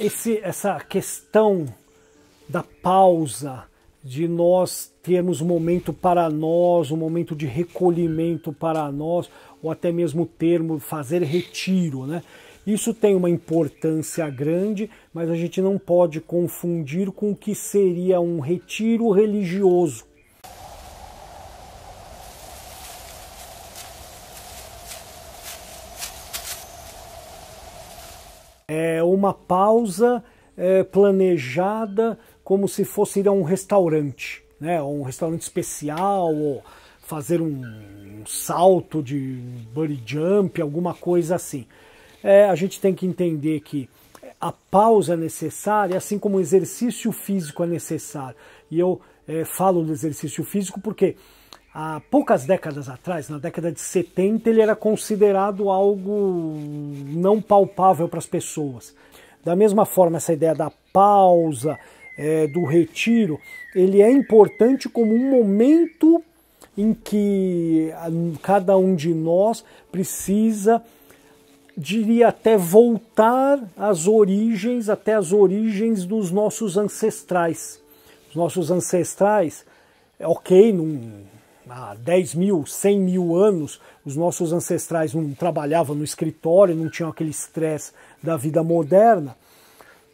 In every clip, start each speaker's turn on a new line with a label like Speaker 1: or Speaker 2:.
Speaker 1: esse, essa questão da pausa, de nós termos um momento para nós, um momento de recolhimento para nós, ou até mesmo termo fazer retiro, né? Isso tem uma importância grande, mas a gente não pode confundir com o que seria um retiro religioso, é uma pausa é, planejada como se fosse ir a um restaurante, né? Ou um restaurante especial, ou fazer um, um salto de body jump, alguma coisa assim. É, a gente tem que entender que a pausa é necessária, assim como o exercício físico é necessário. E eu é, falo do exercício físico porque há poucas décadas atrás, na década de 70, ele era considerado algo não palpável para as pessoas. Da mesma forma, essa ideia da pausa, é, do retiro, ele é importante como um momento em que cada um de nós precisa, diria até, voltar às origens, até as origens dos nossos ancestrais. Os nossos ancestrais, ok, não há 10 mil, 100 mil anos, os nossos ancestrais não trabalhavam no escritório, não tinham aquele estresse da vida moderna,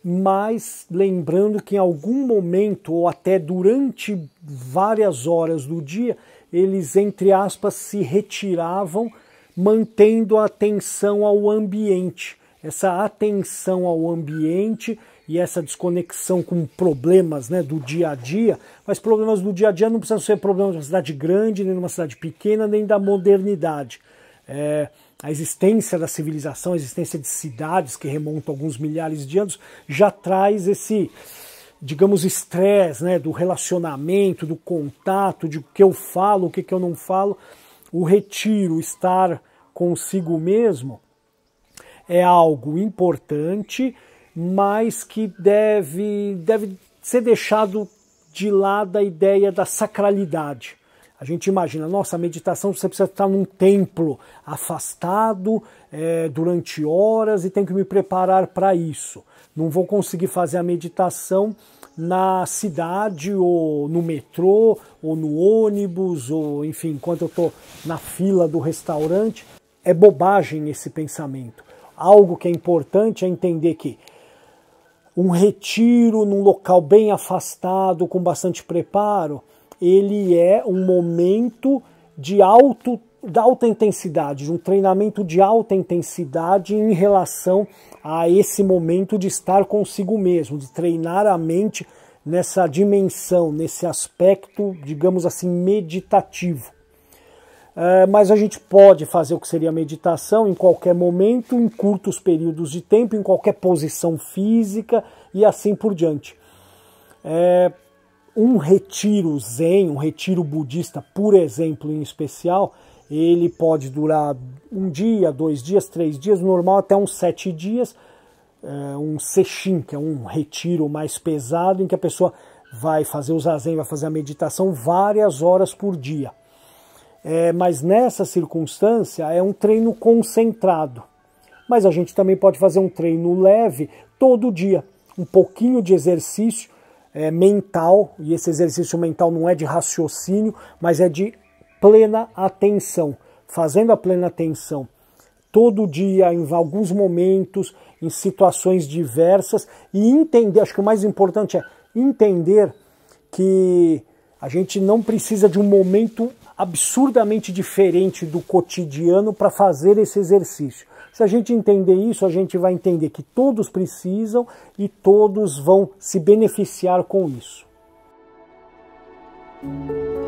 Speaker 1: mas lembrando que em algum momento ou até durante várias horas do dia, eles, entre aspas, se retiravam, mantendo a atenção ao ambiente. Essa atenção ao ambiente e essa desconexão com problemas né, do dia a dia, mas problemas do dia a dia não precisam ser problemas de uma cidade grande, nem de uma cidade pequena, nem da modernidade. É, a existência da civilização, a existência de cidades que remontam alguns milhares de anos, já traz esse, digamos, estresse né, do relacionamento, do contato, de o que eu falo, o que, que eu não falo. O retiro, estar consigo mesmo, é algo importante mas que deve, deve ser deixado de lado a ideia da sacralidade. A gente imagina, nossa, meditação você precisa estar num templo afastado é, durante horas e tem que me preparar para isso. Não vou conseguir fazer a meditação na cidade ou no metrô ou no ônibus ou enfim, enquanto eu estou na fila do restaurante. É bobagem esse pensamento. Algo que é importante é entender que um retiro num local bem afastado, com bastante preparo, ele é um momento de alto da alta intensidade, um treinamento de alta intensidade em relação a esse momento de estar consigo mesmo, de treinar a mente nessa dimensão, nesse aspecto, digamos assim, meditativo. Eh, mas a gente pode fazer o que seria meditação em qualquer momento, em curtos períodos de tempo, em qualquer posição física e assim por diante. É, um retiro zen, um retiro budista, por exemplo, em especial, ele pode durar um dia, dois dias, três dias, normal até uns sete dias. É, um sexin, que é um retiro mais pesado, em que a pessoa vai fazer o zazen, vai fazer a meditação várias horas por dia. É, mas nessa circunstância é um treino concentrado. Mas a gente também pode fazer um treino leve todo dia, um pouquinho de exercício é, mental, e esse exercício mental não é de raciocínio, mas é de plena atenção, fazendo a plena atenção todo dia, em alguns momentos, em situações diversas e entender, acho que o mais importante é entender que a gente não precisa de um momento absurdamente diferente do cotidiano para fazer esse exercício. Se a gente entender isso, a gente vai entender que todos precisam e todos vão se beneficiar com isso. Música